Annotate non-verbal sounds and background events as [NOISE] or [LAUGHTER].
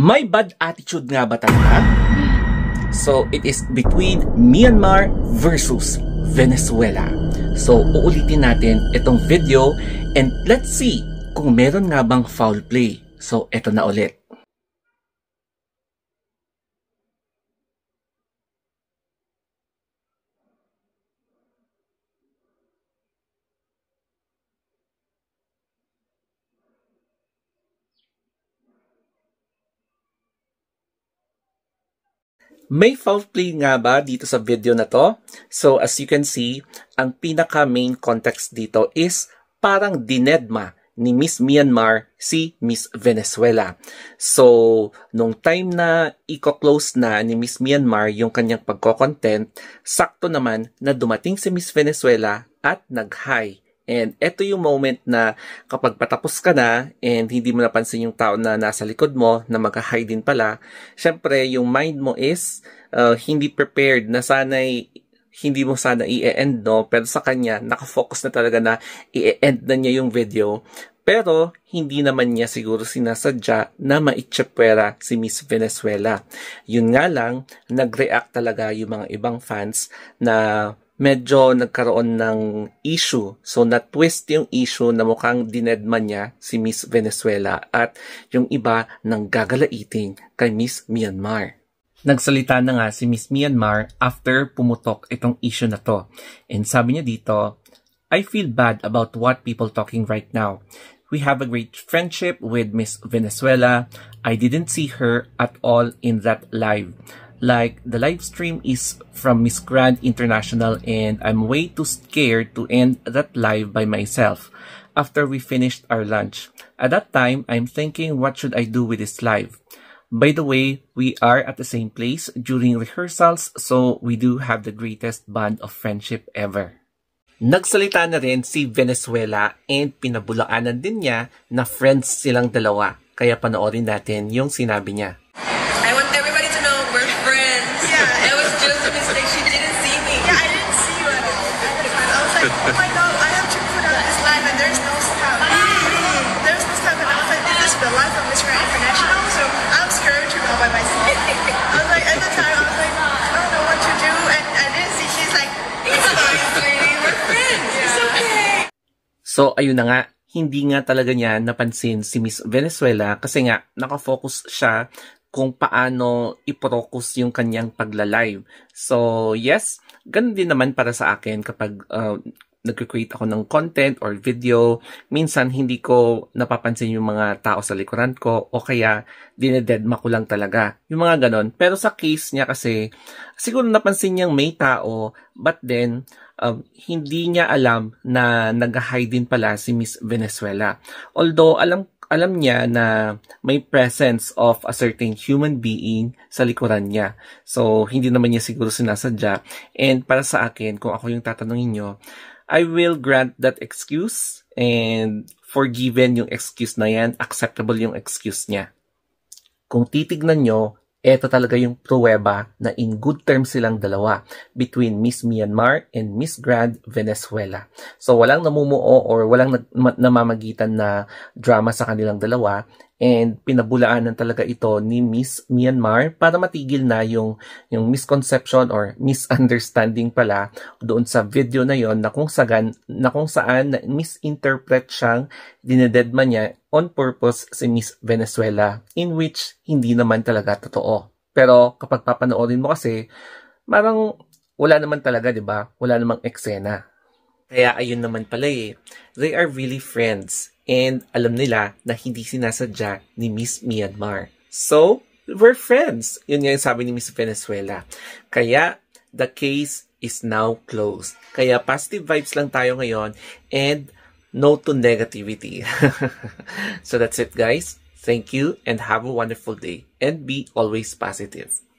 May bad attitude nga ba talaga? So, it is between Myanmar versus Venezuela. So, uulitin natin itong video and let's see kung meron nga bang foul play. So, eto na ulit. May foul nga ba dito sa video na to? So as you can see, ang pinaka main context dito is parang dinedma ni Miss Myanmar si Miss Venezuela. So, nung time na i-close na ni Miss Myanmar yung kanyang pagko-content, sakto naman na dumating si Miss Venezuela at nag-high And eto yung moment na kapag patapos ka na and hindi mo napansin yung tao na nasa likod mo na magka hide din pala, syempre yung mind mo is uh, hindi prepared na sana'y hindi mo sana i-end no, pero sa kanya nakafocus na talaga na i-end na niya yung video. Pero hindi naman niya siguro sinasadya na maitsepwera si Miss Venezuela. Yun nga lang, nag-react talaga yung mga ibang fans na medyo nagkaroon ng issue. So, na-twist yung issue na mukhang dinedman niya si Miss Venezuela at yung iba nang gagalaitin kay Miss Myanmar. Nagsalita na nga si Miss Myanmar after pumutok itong issue na to. And sabi niya dito, I feel bad about what people talking right now. We have a great friendship with Miss Venezuela. I didn't see her at all in that live. Like, the live stream is from Miss Grand International and I'm way too scared to end that live by myself after we finished our lunch. At that time, I'm thinking what should I do with this live? By the way, we are at the same place during rehearsals so we do have the greatest bond of friendship ever. Nagsalita na rin si Venezuela and pinabulaanan din niya na friends silang dalawa kaya panoorin natin yung sinabi niya. So ayun na nga, hindi nga talaga niya napansin si Miss Venezuela kasi nga nakafocus siya kung paano iprokus yung kanyang pagla-live. So yes, ganun din naman para sa akin kapag uh, nagcreate ako ng content or video, minsan hindi ko napapansin yung mga tao sa likuran ko o kaya dinededma ko lang talaga. Yung mga ganon. Pero sa case niya kasi, siguro napansin niyang may tao but then um, hindi niya alam na nag-hide din pala si Miss Venezuela. Although alam alam niya na may presence of a certain human being sa likuran niya. So, hindi naman niya siguro sinasadya. And para sa akin, kung ako yung tatanungin niyo, I will grant that excuse and forgiven yung excuse na yan, acceptable yung excuse niya. Kung titignan nyo, eto talaga yung pruweba na in good terms silang dalawa between Miss Myanmar and Miss Grand Venezuela. So walang namumuo or walang namamagitan na drama sa kanilang dalawa and pinabulaanan talaga ito ni Miss Myanmar para matigil na yung, yung misconception or misunderstanding pala doon sa video na yon na kung, sagan, na kung saan na misinterpret siyang dinededma niya on purpose si Miss Venezuela in which hindi naman talaga totoo. Pero kapag papanoorin mo kasi, parang wala naman talaga, di ba? Wala namang eksena. Kaya ayun naman pala eh. They are really friends. And alam nila na hindi sinasadya ni Miss Myanmar. So, we're friends. Yun nga yung sabi ni Miss Venezuela. Kaya, the case is now closed. Kaya, positive vibes lang tayo ngayon and no to negativity. [LAUGHS] so, that's it guys. Thank you and have a wonderful day. And be always positive.